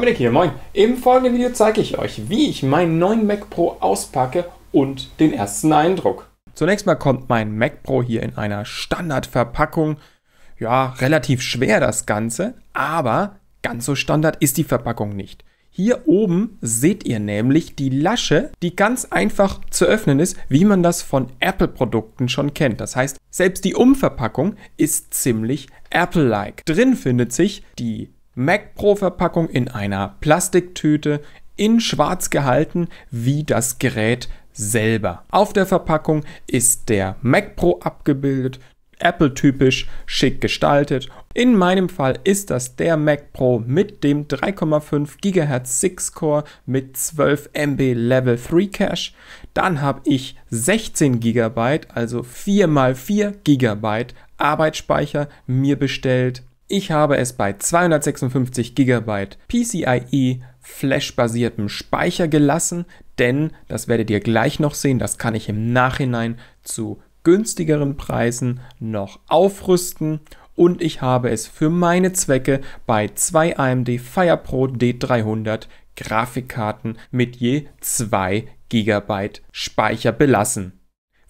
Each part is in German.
Dominik hier, moin! Im folgenden Video zeige ich euch, wie ich meinen neuen Mac Pro auspacke und den ersten Eindruck. Zunächst mal kommt mein Mac Pro hier in einer Standardverpackung. Ja, relativ schwer das Ganze, aber ganz so Standard ist die Verpackung nicht. Hier oben seht ihr nämlich die Lasche, die ganz einfach zu öffnen ist, wie man das von Apple-Produkten schon kennt. Das heißt, selbst die Umverpackung ist ziemlich Apple-like. Drin findet sich die Mac Pro Verpackung in einer Plastiktüte in schwarz gehalten wie das Gerät selber. Auf der Verpackung ist der Mac Pro abgebildet, Apple typisch, schick gestaltet. In meinem Fall ist das der Mac Pro mit dem 3,5 GHz 6 Core mit 12 MB Level 3 Cache. Dann habe ich 16 GB, also 4 x 4 GB Arbeitsspeicher mir bestellt ich habe es bei 256 GB PCIe Flash-basiertem Speicher gelassen, denn das werdet ihr gleich noch sehen, das kann ich im Nachhinein zu günstigeren Preisen noch aufrüsten und ich habe es für meine Zwecke bei zwei AMD FirePro D300 Grafikkarten mit je 2 GB Speicher belassen.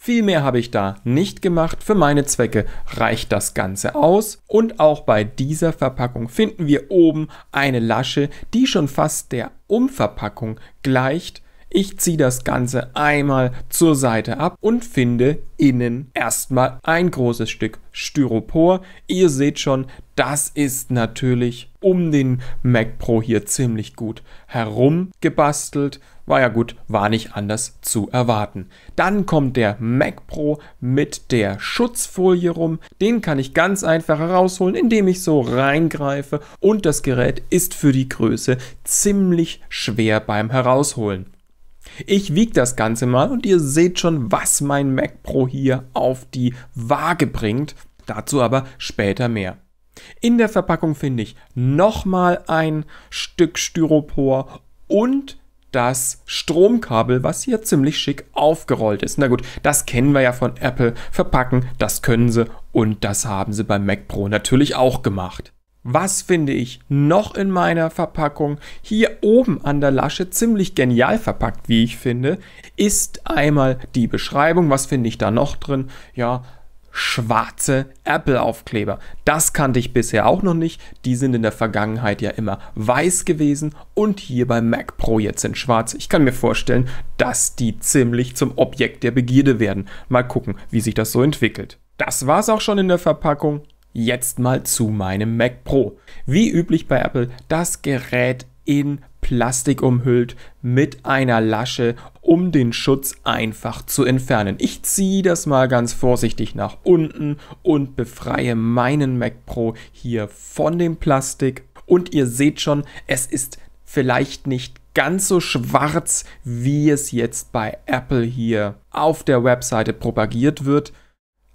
Viel mehr habe ich da nicht gemacht. Für meine Zwecke reicht das Ganze aus. Und auch bei dieser Verpackung finden wir oben eine Lasche, die schon fast der Umverpackung gleicht. Ich ziehe das Ganze einmal zur Seite ab und finde innen erstmal ein großes Stück Styropor. Ihr seht schon, das ist natürlich um den Mac Pro hier ziemlich gut herumgebastelt. War ja gut, war nicht anders zu erwarten. Dann kommt der Mac Pro mit der Schutzfolie rum. Den kann ich ganz einfach herausholen, indem ich so reingreife. Und das Gerät ist für die Größe ziemlich schwer beim Herausholen. Ich wiege das Ganze mal und ihr seht schon, was mein Mac Pro hier auf die Waage bringt. Dazu aber später mehr. In der Verpackung finde ich nochmal ein Stück Styropor und das Stromkabel, was hier ziemlich schick aufgerollt ist. Na gut, das kennen wir ja von Apple. Verpacken, das können sie und das haben sie beim Mac Pro natürlich auch gemacht. Was finde ich noch in meiner Verpackung? Hier oben an der Lasche, ziemlich genial verpackt, wie ich finde, ist einmal die Beschreibung. Was finde ich da noch drin? Ja, schwarze Apple-Aufkleber. Das kannte ich bisher auch noch nicht. Die sind in der Vergangenheit ja immer weiß gewesen und hier bei Mac Pro jetzt in schwarz. Ich kann mir vorstellen, dass die ziemlich zum Objekt der Begierde werden. Mal gucken, wie sich das so entwickelt. Das war's auch schon in der Verpackung. Jetzt mal zu meinem Mac Pro. Wie üblich bei Apple, das Gerät in Plastik umhüllt mit einer Lasche, um den Schutz einfach zu entfernen. Ich ziehe das mal ganz vorsichtig nach unten und befreie meinen Mac Pro hier von dem Plastik. Und ihr seht schon, es ist vielleicht nicht ganz so schwarz, wie es jetzt bei Apple hier auf der Webseite propagiert wird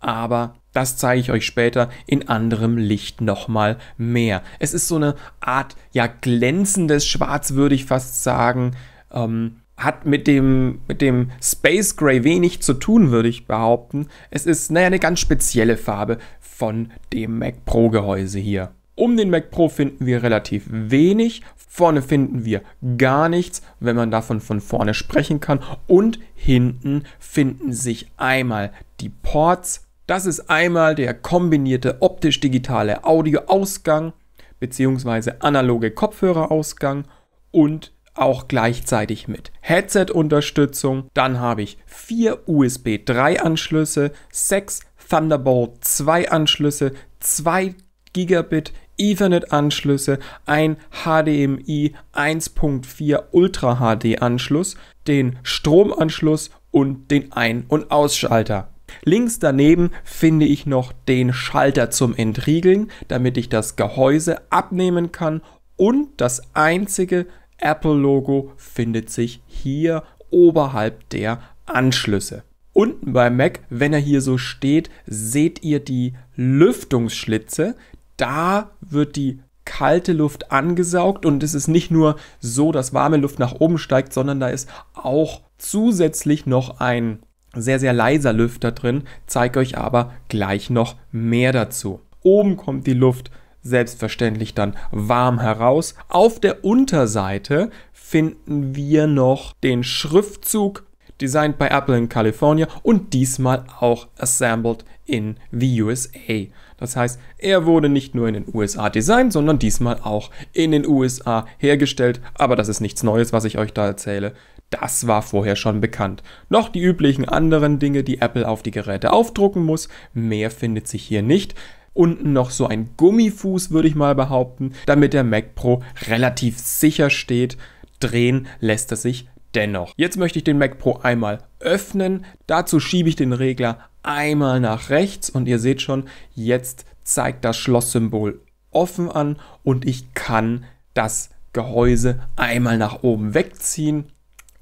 aber das zeige ich euch später in anderem Licht nochmal mehr. Es ist so eine Art, ja, glänzendes Schwarz, würde ich fast sagen. Ähm, hat mit dem, mit dem Space Gray wenig zu tun, würde ich behaupten. Es ist, naja, eine ganz spezielle Farbe von dem Mac Pro Gehäuse hier. Um den Mac Pro finden wir relativ wenig, vorne finden wir gar nichts, wenn man davon von vorne sprechen kann, und hinten finden sich einmal die Ports das ist einmal der kombinierte optisch-digitale Audioausgang bzw. analoge Kopfhörerausgang und auch gleichzeitig mit Headset-Unterstützung. Dann habe ich vier USB 3-Anschlüsse, sechs Thunderbolt 2-Anschlüsse, zwei Gigabit Ethernet-Anschlüsse, ein HDMI 1.4 Ultra HD-Anschluss, den Stromanschluss und den Ein- und Ausschalter. Links daneben finde ich noch den Schalter zum Entriegeln, damit ich das Gehäuse abnehmen kann und das einzige Apple-Logo findet sich hier oberhalb der Anschlüsse. Unten beim Mac, wenn er hier so steht, seht ihr die Lüftungsschlitze. Da wird die kalte Luft angesaugt und es ist nicht nur so, dass warme Luft nach oben steigt, sondern da ist auch zusätzlich noch ein sehr, sehr leiser Lüfter drin, zeige euch aber gleich noch mehr dazu. Oben kommt die Luft selbstverständlich dann warm heraus. Auf der Unterseite finden wir noch den Schriftzug, designed by Apple in California und diesmal auch assembled in the USA. Das heißt, er wurde nicht nur in den USA designt, sondern diesmal auch in den USA hergestellt. Aber das ist nichts Neues, was ich euch da erzähle. Das war vorher schon bekannt. Noch die üblichen anderen Dinge, die Apple auf die Geräte aufdrucken muss. Mehr findet sich hier nicht. Unten noch so ein Gummifuß, würde ich mal behaupten, damit der Mac Pro relativ sicher steht. Drehen lässt er sich dennoch. Jetzt möchte ich den Mac Pro einmal öffnen. Dazu schiebe ich den Regler einmal nach rechts und ihr seht schon, jetzt zeigt das Schlosssymbol offen an und ich kann das Gehäuse einmal nach oben wegziehen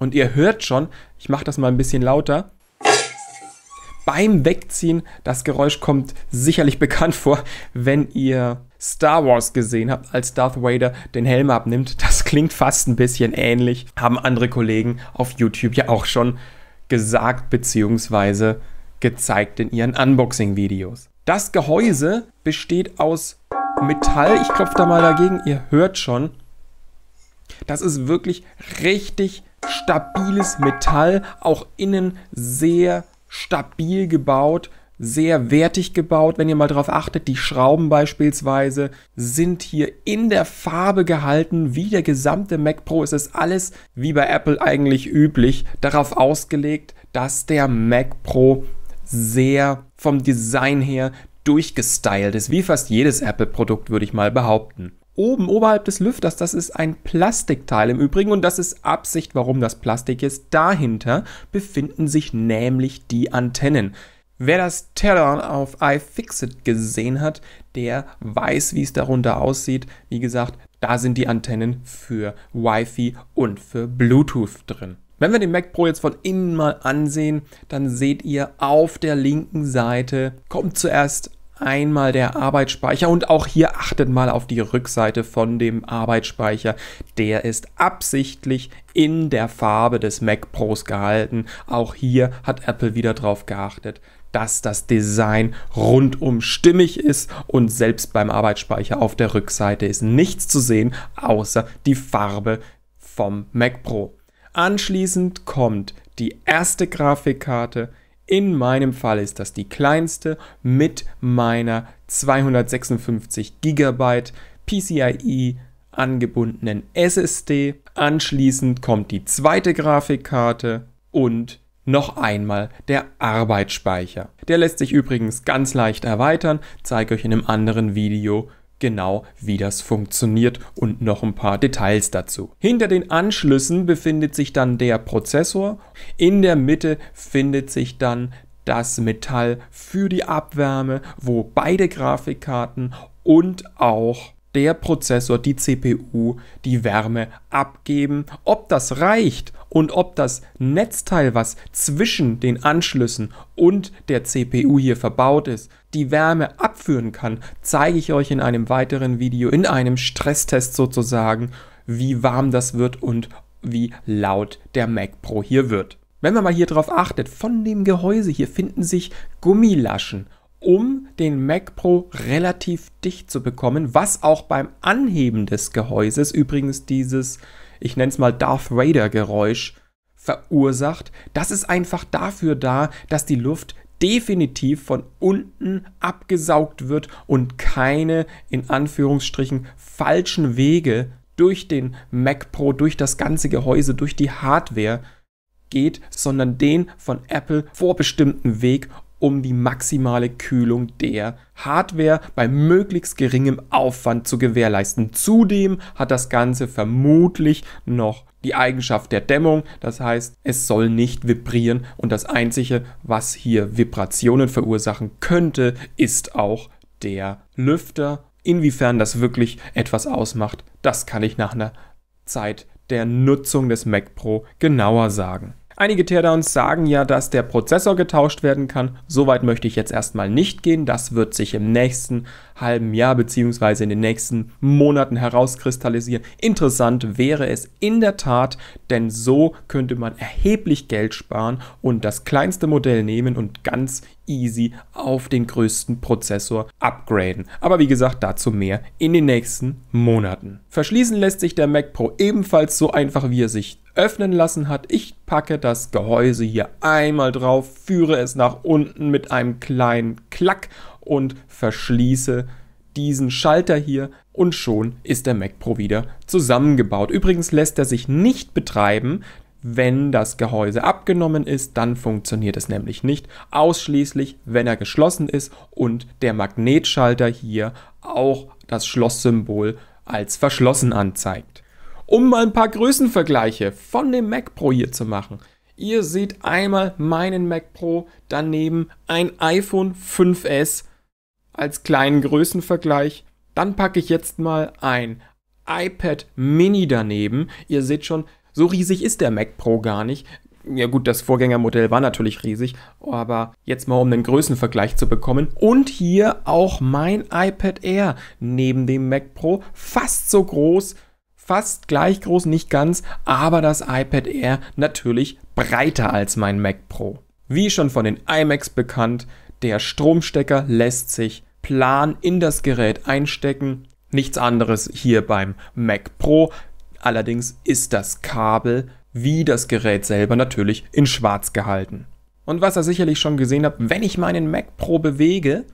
und ihr hört schon, ich mache das mal ein bisschen lauter. Beim Wegziehen, das Geräusch kommt sicherlich bekannt vor, wenn ihr Star Wars gesehen habt, als Darth Vader den Helm abnimmt. Das klingt fast ein bisschen ähnlich. Haben andere Kollegen auf YouTube ja auch schon gesagt bzw. gezeigt in ihren Unboxing-Videos. Das Gehäuse besteht aus Metall. Ich klopfe da mal dagegen, ihr hört schon. Das ist wirklich richtig, stabiles Metall, auch innen sehr stabil gebaut, sehr wertig gebaut. Wenn ihr mal darauf achtet, die Schrauben beispielsweise sind hier in der Farbe gehalten, wie der gesamte Mac Pro. Es ist alles, wie bei Apple eigentlich üblich, darauf ausgelegt, dass der Mac Pro sehr vom Design her durchgestylt ist, wie fast jedes Apple-Produkt, würde ich mal behaupten oben oberhalb des Lüfters, das ist ein Plastikteil im Übrigen und das ist Absicht, warum das Plastik ist. Dahinter befinden sich nämlich die Antennen. Wer das Teron auf iFixit gesehen hat, der weiß, wie es darunter aussieht. Wie gesagt, da sind die Antennen für Wi-Fi und für Bluetooth drin. Wenn wir den Mac Pro jetzt von innen mal ansehen, dann seht ihr auf der linken Seite kommt zuerst einmal der Arbeitsspeicher und auch hier achtet mal auf die Rückseite von dem Arbeitsspeicher. Der ist absichtlich in der Farbe des Mac Pros gehalten. Auch hier hat Apple wieder darauf geachtet, dass das Design rundum stimmig ist und selbst beim Arbeitsspeicher auf der Rückseite ist nichts zu sehen, außer die Farbe vom Mac Pro. Anschließend kommt die erste Grafikkarte, in meinem Fall ist das die kleinste mit meiner 256 GB PCIe angebundenen SSD. Anschließend kommt die zweite Grafikkarte und noch einmal der Arbeitsspeicher. Der lässt sich übrigens ganz leicht erweitern, zeige euch in einem anderen Video, genau, wie das funktioniert und noch ein paar Details dazu. Hinter den Anschlüssen befindet sich dann der Prozessor. In der Mitte findet sich dann das Metall für die Abwärme, wo beide Grafikkarten und auch der Prozessor, die CPU die Wärme abgeben. Ob das reicht und ob das Netzteil, was zwischen den Anschlüssen und der CPU hier verbaut ist, die Wärme abführen kann, zeige ich euch in einem weiteren Video, in einem Stresstest sozusagen, wie warm das wird und wie laut der Mac Pro hier wird. Wenn man mal hier drauf achtet, von dem Gehäuse hier finden sich Gummilaschen um den Mac Pro relativ dicht zu bekommen, was auch beim Anheben des Gehäuses übrigens dieses, ich nenne es mal Darth Vader Geräusch verursacht. Das ist einfach dafür da, dass die Luft definitiv von unten abgesaugt wird und keine in Anführungsstrichen falschen Wege durch den Mac Pro, durch das ganze Gehäuse, durch die Hardware geht, sondern den von Apple vorbestimmten Weg um die maximale Kühlung der Hardware bei möglichst geringem Aufwand zu gewährleisten. Zudem hat das Ganze vermutlich noch die Eigenschaft der Dämmung, das heißt, es soll nicht vibrieren und das Einzige, was hier Vibrationen verursachen könnte, ist auch der Lüfter. Inwiefern das wirklich etwas ausmacht, das kann ich nach einer Zeit der Nutzung des Mac Pro genauer sagen. Einige Teardowns sagen ja, dass der Prozessor getauscht werden kann. Soweit möchte ich jetzt erstmal nicht gehen. Das wird sich im nächsten halben Jahr bzw. in den nächsten Monaten herauskristallisieren. Interessant wäre es in der Tat, denn so könnte man erheblich Geld sparen und das kleinste Modell nehmen und ganz easy auf den größten Prozessor upgraden. Aber wie gesagt, dazu mehr in den nächsten Monaten. Verschließen lässt sich der Mac Pro ebenfalls so einfach, wie er sich öffnen lassen hat. Ich packe das Gehäuse hier einmal drauf, führe es nach unten mit einem kleinen Klack und verschließe diesen Schalter hier und schon ist der Mac Pro wieder zusammengebaut. Übrigens lässt er sich nicht betreiben, wenn das Gehäuse abgenommen ist, dann funktioniert es nämlich nicht. Ausschließlich, wenn er geschlossen ist und der Magnetschalter hier auch das Schlosssymbol als verschlossen anzeigt. Um mal ein paar Größenvergleiche von dem Mac Pro hier zu machen. Ihr seht einmal meinen Mac Pro, daneben ein iPhone 5S als kleinen Größenvergleich. Dann packe ich jetzt mal ein iPad Mini daneben. Ihr seht schon, so riesig ist der Mac Pro gar nicht. Ja gut, das Vorgängermodell war natürlich riesig, aber jetzt mal um einen Größenvergleich zu bekommen. Und hier auch mein iPad Air neben dem Mac Pro fast so groß, fast gleich groß, nicht ganz, aber das iPad Air natürlich breiter als mein Mac Pro. Wie schon von den iMacs bekannt, der Stromstecker lässt sich plan in das Gerät einstecken. Nichts anderes hier beim Mac Pro. Allerdings ist das Kabel wie das Gerät selber natürlich in schwarz gehalten. Und was ihr sicherlich schon gesehen habt, wenn ich meinen Mac Pro bewege,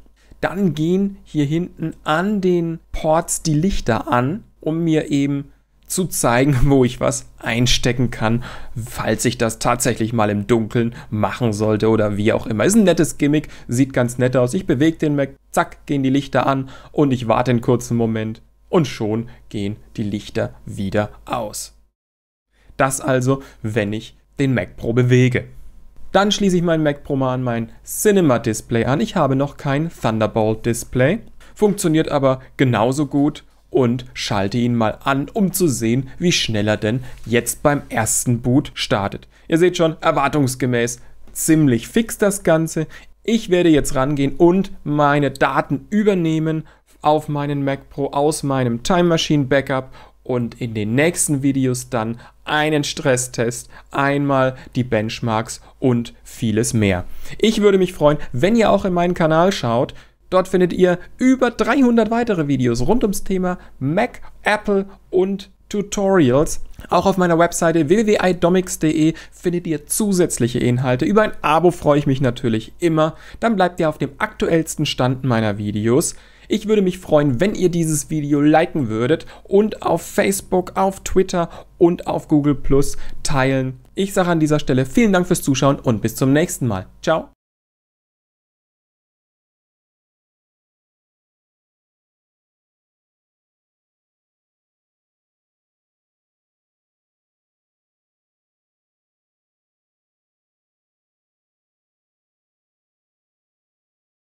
dann gehen hier hinten an den Ports die Lichter an, um mir eben zu zeigen, wo ich was einstecken kann, falls ich das tatsächlich mal im Dunkeln machen sollte oder wie auch immer. Ist ein nettes Gimmick, sieht ganz nett aus. Ich bewege den Mac, zack, gehen die Lichter an und ich warte einen kurzen Moment und schon gehen die Lichter wieder aus. Das also, wenn ich den Mac Pro bewege. Dann schließe ich meinen Mac Pro mal an mein Cinema Display an. Ich habe noch kein Thunderbolt Display, funktioniert aber genauso gut und schalte ihn mal an, um zu sehen, wie schnell er denn jetzt beim ersten Boot startet. Ihr seht schon, erwartungsgemäß ziemlich fix das Ganze. Ich werde jetzt rangehen und meine Daten übernehmen auf meinen Mac Pro aus meinem Time Machine Backup und in den nächsten Videos dann einen Stresstest, einmal die Benchmarks und vieles mehr. Ich würde mich freuen, wenn ihr auch in meinen Kanal schaut. Dort findet ihr über 300 weitere Videos rund ums Thema Mac, Apple und Tutorials. Auch auf meiner Webseite www.idomics.de findet ihr zusätzliche Inhalte. Über ein Abo freue ich mich natürlich immer. Dann bleibt ihr auf dem aktuellsten Stand meiner Videos. Ich würde mich freuen, wenn ihr dieses Video liken würdet und auf Facebook, auf Twitter und auf Google Plus teilen. Ich sage an dieser Stelle vielen Dank fürs Zuschauen und bis zum nächsten Mal. Ciao.